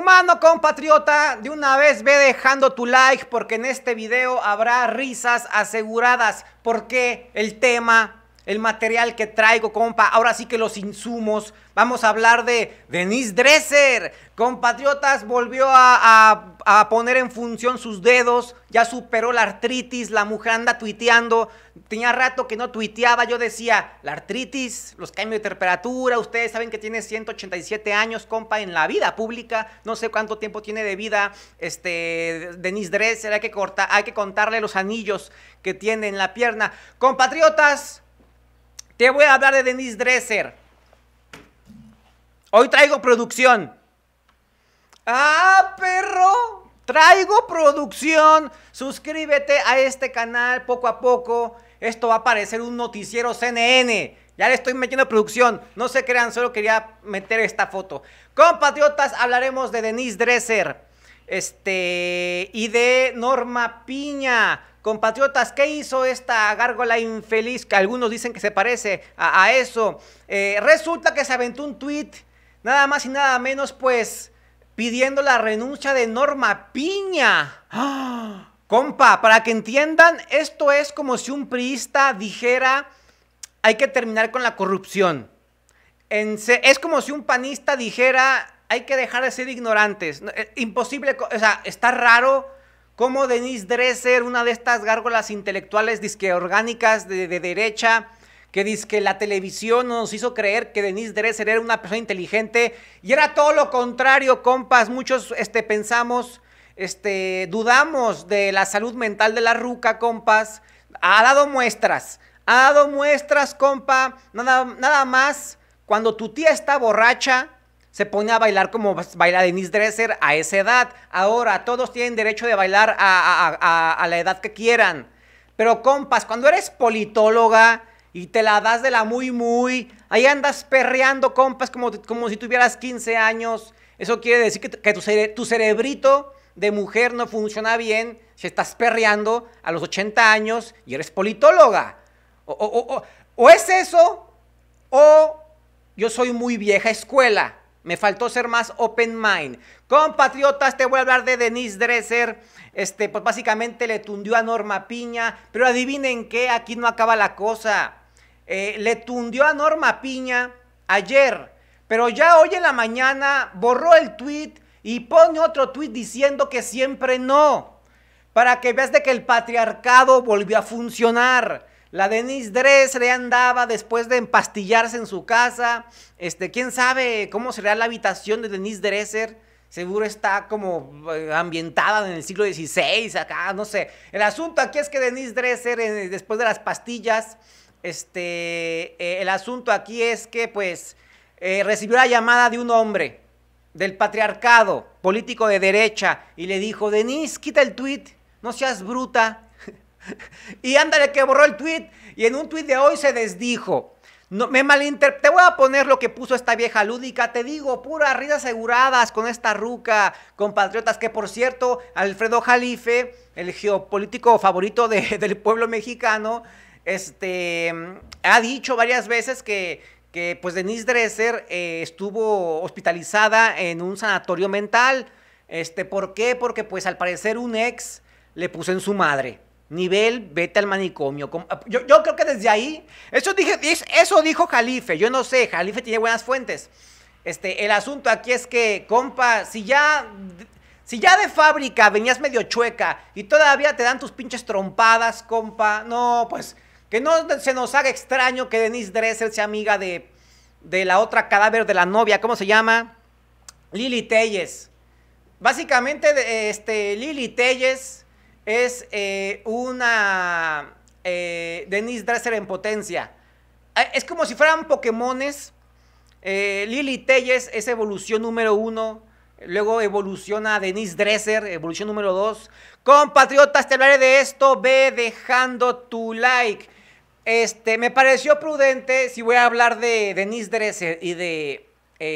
Hermano compatriota, de una vez ve dejando tu like porque en este video habrá risas aseguradas porque el tema el material que traigo, compa. Ahora sí que los insumos. Vamos a hablar de Denise Dresser. Compatriotas, volvió a, poner en función sus dedos. Ya superó la artritis. La mujer anda tuiteando. Tenía rato que no tuiteaba. Yo decía, la artritis, los cambios de temperatura. Ustedes saben que tiene 187 años, compa, en la vida pública. No sé cuánto tiempo tiene de vida este, Denise Dresser. Hay que, corta hay que contarle los anillos que tiene en la pierna. Compatriotas. Te voy a hablar de Denise Dresser. Hoy traigo producción. Ah, perro. Traigo producción. Suscríbete a este canal poco a poco. Esto va a parecer un noticiero CNN. Ya le estoy metiendo producción. No se crean, solo quería meter esta foto. Compatriotas, hablaremos de Denise Dresser. Este, y de Norma Piña. Compatriotas, ¿qué hizo esta gárgola infeliz? Que algunos dicen que se parece a, eso. Eh, resulta que se aventó un tweet, nada más y nada menos, pues, pidiendo la renuncia de Norma Piña. Compa, para que entiendan, esto es como si un priista dijera, hay que terminar con la corrupción. es como si un panista dijera, hay que dejar de ser ignorantes. Eh, imposible, o sea, está raro cómo Denise Dresser, una de estas gárgolas intelectuales disque orgánicas de, derecha, que dice que la televisión nos hizo creer que Denise Dresser era una persona inteligente y era todo lo contrario, compas. Muchos este, pensamos, este, dudamos de la salud mental de la ruca, compas. Ha dado muestras, ha dado muestras, compa. Nada, nada más cuando tu tía está borracha se pone a bailar como baila Denise Dresser a esa edad. Ahora, todos tienen derecho de bailar a, la edad que quieran. Pero compas, cuando eres politóloga y te la das de la muy muy, ahí andas perreando compas como, como si tuvieras 15 años. Eso quiere decir que, tu, tu cerebrito de mujer no funciona bien si estás perreando a los 80 años y eres politóloga. o, es eso, o yo soy muy vieja escuela. Me faltó ser más open mind. Compatriotas, te voy a hablar de Denise Dresser. Este, pues básicamente le tundió a Norma Piña. Pero adivinen qué, aquí no acaba la cosa. Eh, le tundió a Norma Piña ayer. Pero ya hoy en la mañana borró el tweet y pone otro tweet diciendo que siempre no. Para que veas de que el patriarcado volvió a funcionar. La Denise le andaba después de empastillarse en su casa. Este, quién sabe cómo será la habitación de Denise Dresser. Seguro está como eh, ambientada en el siglo XVI, acá, no sé. El asunto aquí es que Denise Dresser, eh, después de las pastillas, este, eh, el asunto aquí es que, pues, recibió la llamada de un hombre del patriarcado, político de derecha, y le dijo, Denise, quita el tweet, no seas bruta, y ándale que borró el tweet. Y en un tweet de hoy se desdijo. No, me malinter... Te voy a poner lo que puso esta vieja lúdica. Te digo, puras risas aseguradas con esta ruca, compatriotas. Que por cierto, Alfredo Jalife, el geopolítico favorito del pueblo mexicano, este, ha dicho varias veces que, que pues Denise Dresser eh, estuvo hospitalizada en un sanatorio mental. Este, ¿Por qué? Porque pues al parecer un ex le puso en su madre. Nivel, vete al manicomio. Ah, yo, creo que desde ahí, eso, dijo Jalife, yo no sé, Jalife tiene buenas fuentes. Este, el asunto aquí es que, compa, si ya, si ya de fábrica venías medio chueca y todavía te dan tus pinches trompadas, compa, no, pues que no se nos haga extraño que Denise Dresser sea amiga de, de la otra cadáver de la novia, ¿cómo se llama? Lili Telles. Básicamente, este, Lili Telles es eh, una eh, Denise Dresser en potencia. Ah, es como si fueran Pokémones. Eh, Lily Telles es evolución número uno. Luego evoluciona Denise Dresser, evolución número dos. Compatriotas, te hablaré de esto. Ve dejando tu like. Este, me pareció prudente, si voy a hablar de Denise Dresser y de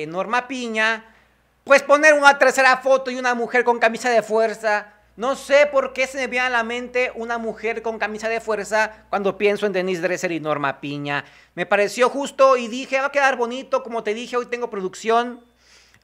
Norma Piña, pues poner una tercera foto y una mujer con camisa de fuerza no sé por qué se me viene a la mente una mujer con camisa de fuerza cuando pienso en Denise Dresser y Norma Piña. Me pareció justo y dije, va a quedar bonito. Como te dije, hoy tengo producción.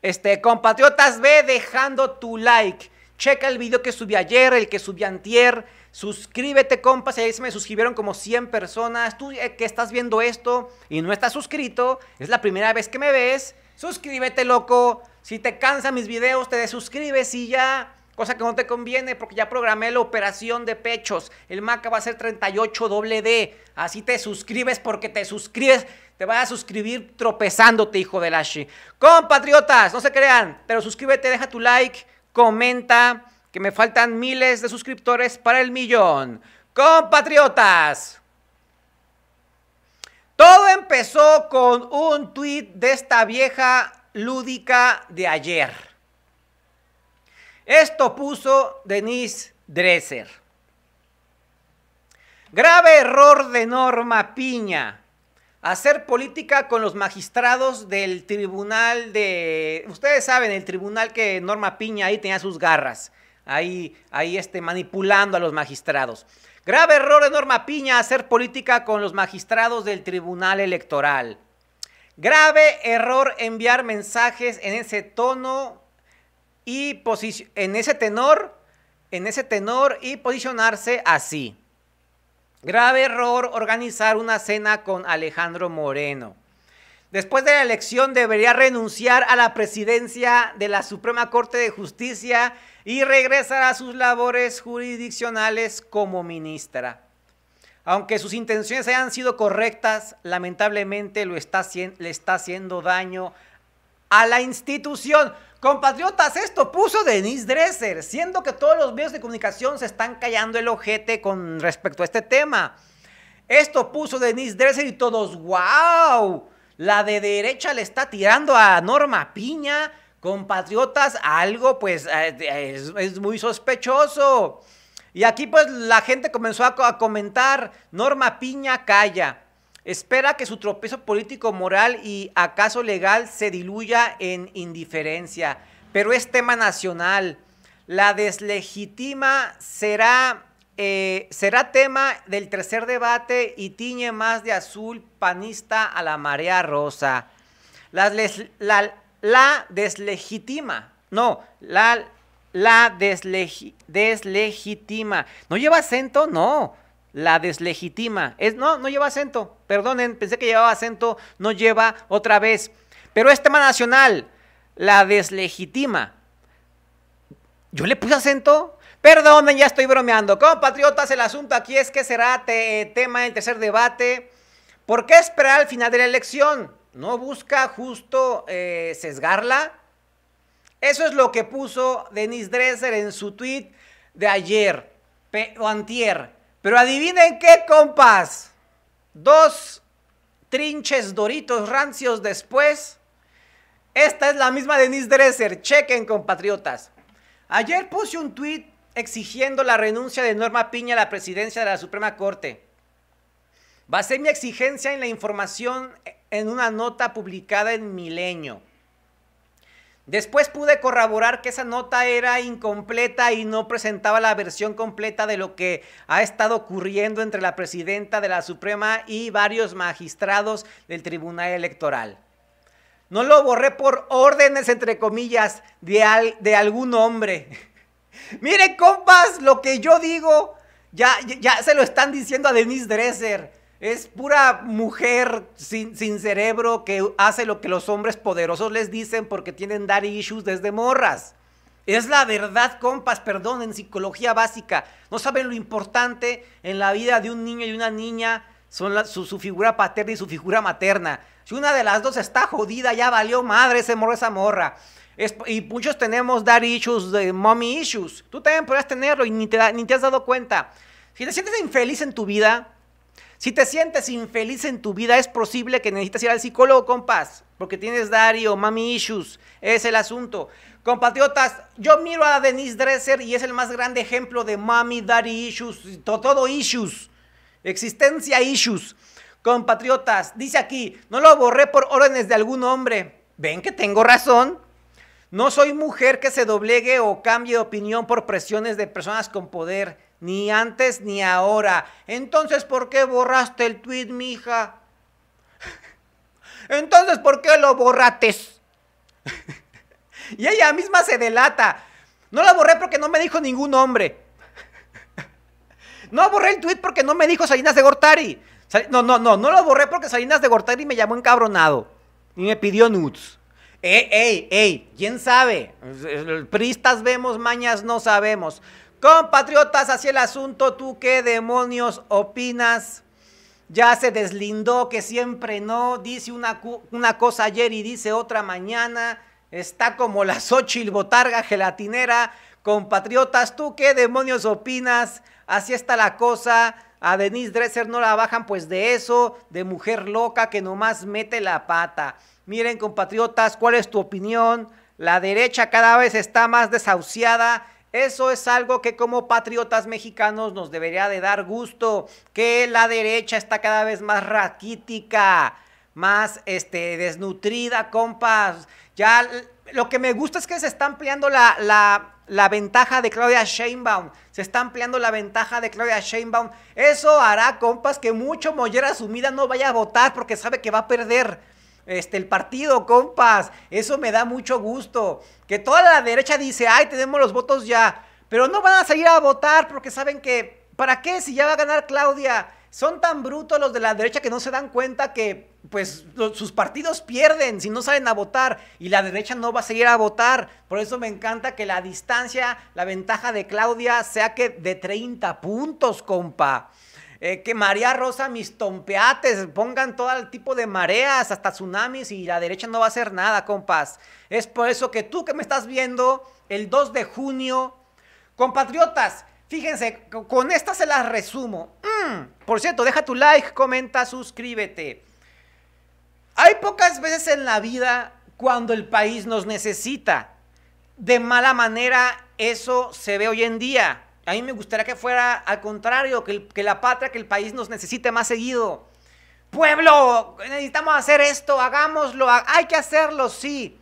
Este, compatriotas, ve dejando tu like. Checa el video que subí ayer, el que subí antier. Suscríbete, compas. Ahí se me suscribieron como 100 personas. Tú eh, que estás viendo esto y no estás suscrito, es la primera vez que me ves. Suscríbete, loco. Si te cansan mis videos, te desuscribes y ya cosa que no te conviene porque ya programé la operación de pechos. El maca va a ser 38 doble Así te suscribes porque te suscribes. Te vas a suscribir tropezándote, hijo de Lashi. Compatriotas, no se crean, pero suscríbete, deja tu like, comenta, que me faltan miles de suscriptores para el millón. Compatriotas, todo empezó con un tweet de esta vieja lúdica de ayer. Esto puso Denise Dresser. Grave error de Norma Piña. Hacer política con los magistrados del tribunal de... Ustedes saben, el tribunal que Norma Piña ahí tenía sus garras. Ahí, ahí este, manipulando a los magistrados. Grave error de Norma Piña hacer política con los magistrados del Tribunal Electoral. Grave error enviar mensajes en ese tono y en ese tenor, en ese tenor y posicionarse así. Grave error organizar una cena con Alejandro Moreno. Después de la elección debería renunciar a la presidencia de la Suprema Corte de Justicia y regresar a sus labores jurisdiccionales como ministra. Aunque sus intenciones hayan sido correctas, lamentablemente lo está, le está haciendo daño a la institución. Compatriotas, esto puso Denise Dresser, siendo que todos los medios de comunicación se están callando el ojete con respecto a este tema. Esto puso Denise Dresser y todos, wow, la de derecha le está tirando a Norma Piña, compatriotas, algo pues eh, es, muy sospechoso. Y aquí pues la gente comenzó a comentar, Norma Piña calla. Espera que su tropiezo político, moral y acaso legal se diluya en indiferencia, pero es tema nacional. La deslegitima será, eh, será tema del tercer debate y tiñe más de azul panista a la marea rosa. La, deslegitima, no, la, la deslegitima. ¿No lleva acento? No la deslegitima. Es, no, no lleva acento. Perdonen, pensé que llevaba acento, no lleva otra vez. Pero es tema nacional. La deslegitima. Yo le puse acento. Perdonen, ya estoy bromeando. Compatriotas, el asunto aquí es que será tema del tercer debate. ¿Por qué esperar al final de la elección? ¿No busca justo eh, sesgarla? Eso es lo que puso Denis Dresser en su tweet de ayer, o antier. Pero adivinen qué, compas. Dos trinches doritos rancios después. Esta es la misma Denise Dresser. Chequen, compatriotas. Ayer puse un tuit exigiendo la renuncia de Norma Piña a la presidencia de la Suprema Corte. Basé mi exigencia en la información en una nota publicada en Milenio. Después pude corroborar que esa nota era incompleta y no presentaba la versión completa de lo que ha estado ocurriendo entre la presidenta de la Suprema y varios magistrados del Tribunal Electoral. No lo borré por órdenes, entre comillas, de, de algún hombre. Mire compas, lo que yo digo, ya, ya se lo están diciendo a Denise Dresser. Es pura mujer sin, cerebro que hace lo que los hombres poderosos les dicen porque tienen daddy issues desde morras. Es la verdad, compas, perdón, en psicología básica. No saben lo importante en la vida de un niño y una niña son su, figura paterna y su figura materna. Si una de las dos está jodida, ya valió madre ese morro, esa morra. y muchos tenemos daddy issues, mommy issues. Tú también podrías tenerlo y ni te, ni te has dado cuenta. Si te sientes infeliz en tu vida, si te sientes infeliz en tu vida, es posible que necesites ir al psicólogo, compas? porque tienes daddy o mami issues. Es el asunto. Compatriotas, yo miro a Denise Dresser y es el más grande ejemplo de mami, daddy issues, todo issues, existencia issues. Compatriotas, dice aquí, no lo borré por órdenes de algún hombre. ¿Ven que tengo razón? No soy mujer que se doblegue o cambie de opinión por presiones de personas con poder ni antes ni ahora. Entonces, ¿por qué borraste el tweet, mija? Entonces, ¿por qué lo borrates? y ella misma se delata. No la borré porque no me dijo ningún hombre. no borré el tweet porque no me dijo Salinas de Gortari. No, no, no, no lo borré porque Salinas de Gortari me llamó encabronado y me pidió nudes. Ey, ey, ey, ¿quién sabe? Pristas vemos, mañas no sabemos. Compatriotas, así el asunto, ¿tú qué demonios opinas? Ya se deslindó que siempre no, dice una, una cosa ayer y dice otra mañana, está como la Xochitl botarga gelatinera. Compatriotas, ¿tú qué demonios opinas? Así está la cosa. A Denise Dresser no la bajan pues de eso, de mujer loca que nomás mete la pata. Miren compatriotas, ¿cuál es tu opinión? La derecha cada vez está más desahuciada eso es algo que como patriotas mexicanos nos debería de dar gusto, que la derecha está cada vez más raquítica, más este, desnutrida, compas. Ya lo que me gusta es que se está ampliando la, ventaja de Claudia Sheinbaum. Se está ampliando la ventaja de Claudia Sheinbaum. Eso hará, compas, que mucho Mollera Sumida no vaya a votar porque sabe que va a perder este, el partido, compas. Eso me da mucho gusto que toda la derecha dice, ay, tenemos los votos ya, pero no van a seguir a votar porque saben que, ¿para qué si ya va a ganar Claudia? Son tan brutos los de la derecha que no se dan cuenta que pues sus partidos pierden si no salen a votar y la derecha no va a seguir a votar. Por eso me encanta que la distancia, la ventaja de Claudia sea que de 30 puntos, compa. Eh, que María Rosa, mis tompeates, pongan todo el tipo de mareas, hasta tsunamis y la derecha no va a hacer nada, compas. Es por eso que tú que me estás viendo el 2 de junio, compatriotas, fíjense, con esta se las resumo. Mm, por cierto, deja tu like, comenta, suscríbete. Hay pocas veces en la vida cuando el país nos necesita. De mala manera eso se ve hoy en día. A mí me gustaría que fuera al contrario, que, la patria, que el país nos necesite más seguido. Pueblo, necesitamos hacer esto, hagámoslo, hay que hacerlo, sí.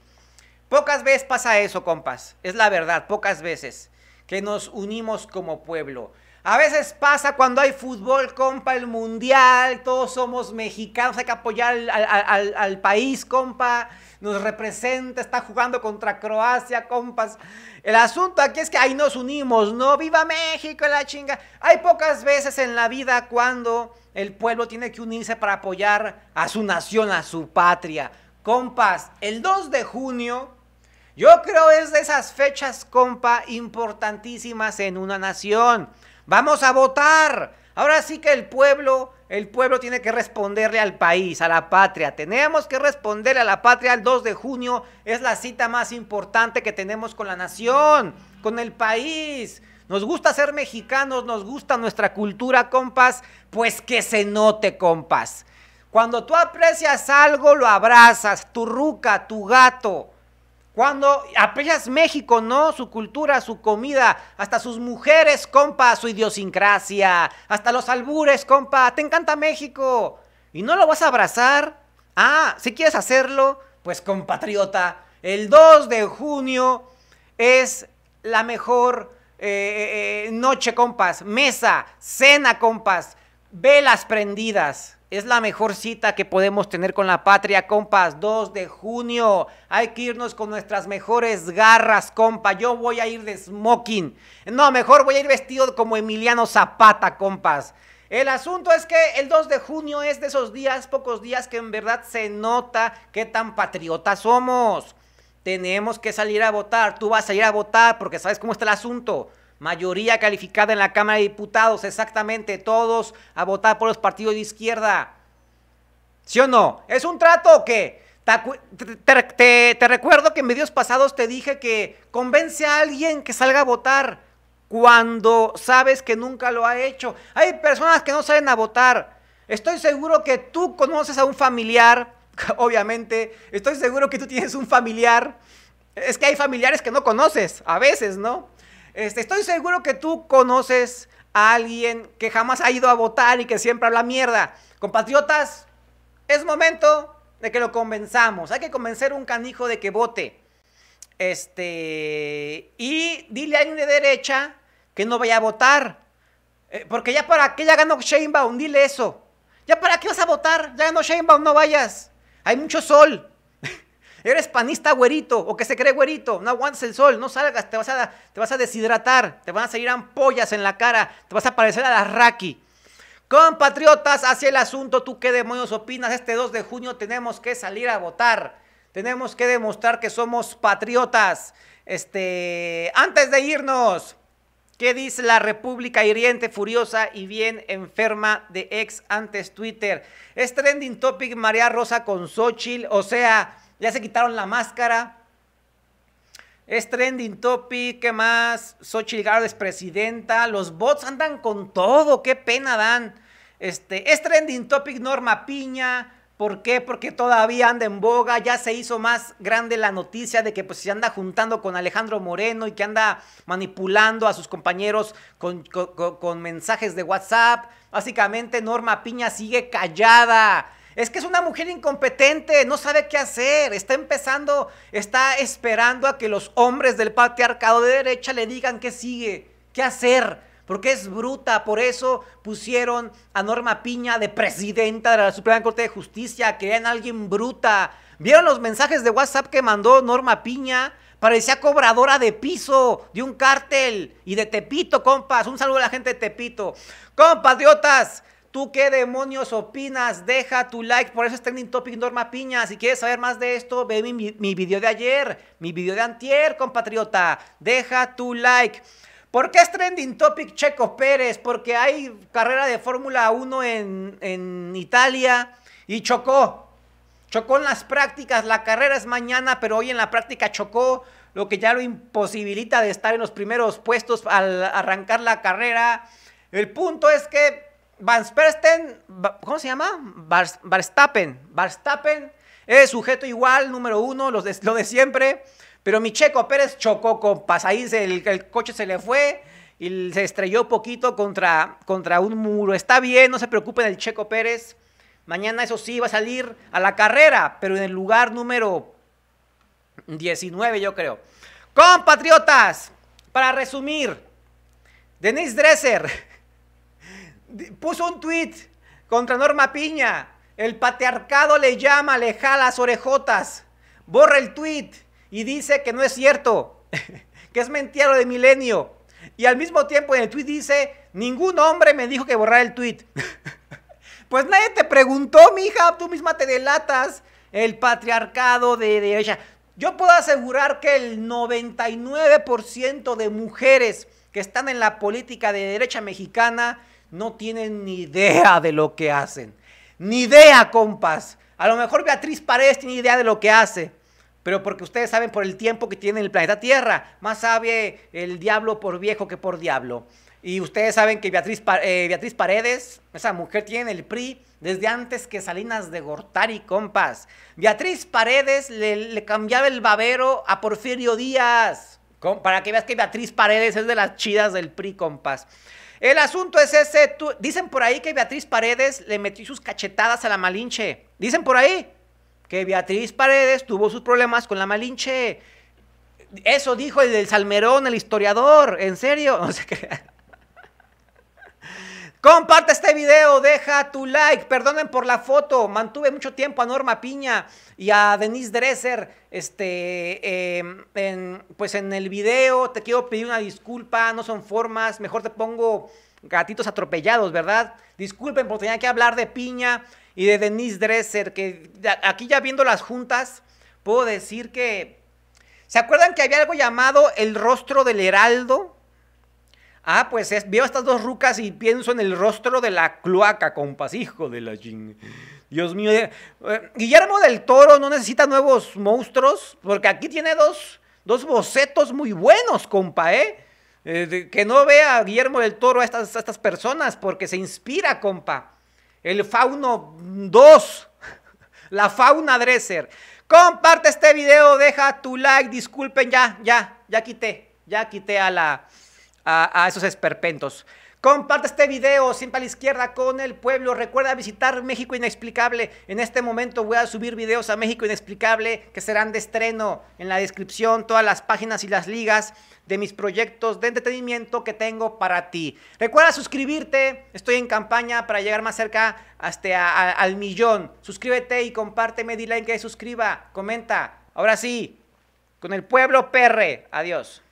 Pocas veces pasa eso, compas. Es la verdad, pocas veces que nos unimos como pueblo. A veces pasa cuando hay fútbol, compa, el mundial, todos somos mexicanos, hay que apoyar al país, compa nos representa, está jugando contra Croacia, compas. El asunto aquí es que ahí nos unimos, ¿no? ¡Viva México, la chinga! Hay pocas veces en la vida cuando el pueblo tiene que unirse para apoyar a su nación, a su patria. Compas, el 2 de junio, yo creo es de esas fechas, compa, importantísimas en una nación. Vamos a votar. Ahora sí que el pueblo el pueblo tiene que responderle al país, a la patria. Tenemos que responderle a la patria el 2 de junio. Es la cita más importante que tenemos con la nación, con el país. Nos gusta ser mexicanos, nos gusta nuestra cultura, compas. Pues que se note, compas. Cuando tú aprecias algo, lo abrazas, tu ruca, tu gato, cuando apellas México, ¿no? Su cultura, su comida, hasta sus mujeres, compa, su idiosincrasia, hasta los albures, compa, te encanta México. ¿Y no lo vas a abrazar? Ah, si quieres hacerlo, pues compatriota, el 2 de junio es la mejor eh, eh, eh, noche, compas, mesa, cena, compas, velas prendidas. Es la mejor cita que podemos tener con la patria, compas. 2 de junio. Hay que irnos con nuestras mejores garras, compa. Yo voy a ir de smoking. No, mejor voy a ir vestido como Emiliano Zapata, compas. El asunto es que el 2 de junio es de esos días, pocos días, que en verdad se nota qué tan patriotas somos. Tenemos que salir a votar. Tú vas a ir a votar porque sabes cómo está el asunto. Mayoría calificada en la Cámara de Diputados, exactamente, todos a votar por los partidos de izquierda. ¿Sí o no? ¿Es un trato o qué? Te, recuerdo que en medios pasados te dije que convence a alguien que salga a votar cuando sabes que nunca lo ha hecho. Hay personas que no salen a votar. Estoy seguro que tú conoces a un familiar, obviamente. Estoy seguro que tú tienes un familiar. Es que hay familiares que no conoces, a veces, ¿no? Este, estoy seguro que tú conoces a alguien que jamás ha ido a votar y que siempre habla mierda. Compatriotas, es momento de que lo convenzamos. Hay que convencer a un canijo de que vote. Este, y dile a alguien de derecha que no vaya a votar. Eh, porque ya para qué ya ganó Sheinbaum, dile eso. Ya para qué vas a votar, ya ganó Sheinbaum, no vayas. Hay mucho sol. Eres panista güerito o que se cree güerito, no aguantes el sol, no salgas, te vas a, te vas a deshidratar, te van a salir ampollas en la cara, te vas a parecer a la Raki. Compatriotas, hacia el asunto, ¿tú qué demonios opinas? Este 2 de junio tenemos que salir a votar. Tenemos que demostrar que somos patriotas. Este, antes de irnos, ¿qué dice la República hiriente, furiosa y bien enferma de ex antes Twitter? Es trending topic María Rosa con Xochitl, o sea, ya se quitaron la máscara. Es trending topic, ¿qué más? Xochitl Garo es presidenta. Los bots andan con todo, qué pena dan. Este, es trending topic Norma Piña. ¿Por qué? Porque todavía anda en boga, ya se hizo más grande la noticia de que pues, se anda juntando con Alejandro Moreno y que anda manipulando a sus compañeros con mensajes de WhatsApp. Básicamente Norma Piña sigue callada es que es una mujer incompetente, no sabe qué hacer, está empezando, está esperando a que los hombres del patriarcado de derecha le digan qué sigue, qué hacer, porque es bruta. Por eso pusieron a Norma Piña de presidenta de la Suprema Corte de Justicia, querían a alguien bruta. ¿Vieron los mensajes de WhatsApp que mandó Norma Piña? Parecía cobradora de piso de un cártel y de Tepito, compas. Un saludo a la gente de Tepito. Compatriotas, ¿Tú qué demonios opinas? Deja tu like, por eso es Trending Topic Norma Piña. Si quieres saber más de esto, ve mi, video de ayer, mi video de antier, compatriota. Deja tu like. ¿Por qué es trending topic Checo Pérez? Porque hay carrera de Fórmula 1 en, en, Italia y chocó. Chocó en las prácticas. La carrera es mañana, pero hoy en la práctica chocó, lo que ya lo imposibilita de estar en los primeros puestos al arrancar la carrera. El punto es que Verstappen, ¿cómo se llama? Barstappen. Barstappen es sujeto igual, número uno, lo de, siempre. Pero mi Checo Pérez chocó con Ahí el, coche se le fue y se estrelló poquito contra, contra un muro. Está bien, no se preocupen el Checo Pérez. Mañana, eso sí, va a salir a la carrera, pero en el lugar número 19, yo creo. Compatriotas, para resumir, Denise Dresser puso un tweet contra Norma Piña. El patriarcado le llama, le jala las orejotas. Borra el tweet y dice que no es cierto, que es mentira lo de milenio. Y al mismo tiempo en el tweet dice, ningún hombre me dijo que borrar el tweet. pues nadie te preguntó, mija, tú misma te delatas el patriarcado de derecha. Yo puedo asegurar que el 99% de mujeres que están en la política de derecha mexicana no tienen ni idea de lo que hacen. Ni idea, compas. A lo mejor Beatriz Paredes tiene idea de lo que hace. Pero porque ustedes saben por el tiempo que tiene el planeta Tierra. Más sabe el diablo por viejo que por diablo. Y ustedes saben que Beatriz, eh, Beatriz Paredes, esa mujer tiene el PRI desde antes que Salinas de Gortari, compas. Beatriz Paredes le, cambiaba el babero a Porfirio Díaz. para que veas que Beatriz Paredes es de las chidas del PRI, compas. El asunto es ese. dicen por ahí que Beatriz Paredes le metió sus cachetadas a la Malinche. Dicen por ahí que Beatriz Paredes tuvo sus problemas con la Malinche. Eso dijo el del Salmerón, el historiador. En serio. O sea que... Comparte este video, deja tu like, perdonen por la foto, mantuve mucho tiempo a Norma Piña y a Denise Dresser este, em, en, pues en el video, te quiero pedir una disculpa, no son formas, mejor te pongo gatitos atropellados, ¿verdad? Disculpen porque tenía que hablar de Piña y de Denise Dresser, que aquí ya viendo las juntas, puedo decir que... ¿Se acuerdan que había algo llamado el rostro del heraldo? Ah, pues es, veo estas dos rucas y pienso en el rostro de la cloaca, compas, hijo de la jing. Dios mío. Eh, eh, Guillermo del Toro no necesita nuevos monstruos, porque aquí tiene dos, dos bocetos muy buenos, compa, ¿eh? eh que no vea Guillermo del Toro estas, a estas personas, porque se inspira, compa. El Fauno 2, la Fauna Dresser. Comparte este video, deja tu like, disculpen, ya, ya, ya quité, ya quité a la a, esos esperpentos. Comparte este video, siempre a la izquierda con el pueblo. Recuerda visitar México Inexplicable. En este momento voy a subir videos a México Inexplicable que serán de estreno. En la descripción todas las páginas y las ligas de mis proyectos de entretenimiento que tengo para ti. Recuerda suscribirte. Estoy en campaña para llegar más cerca hasta al millón. Suscríbete y compárteme, di like, que suscriba, comenta. Ahora sí, con el pueblo perre. Adiós.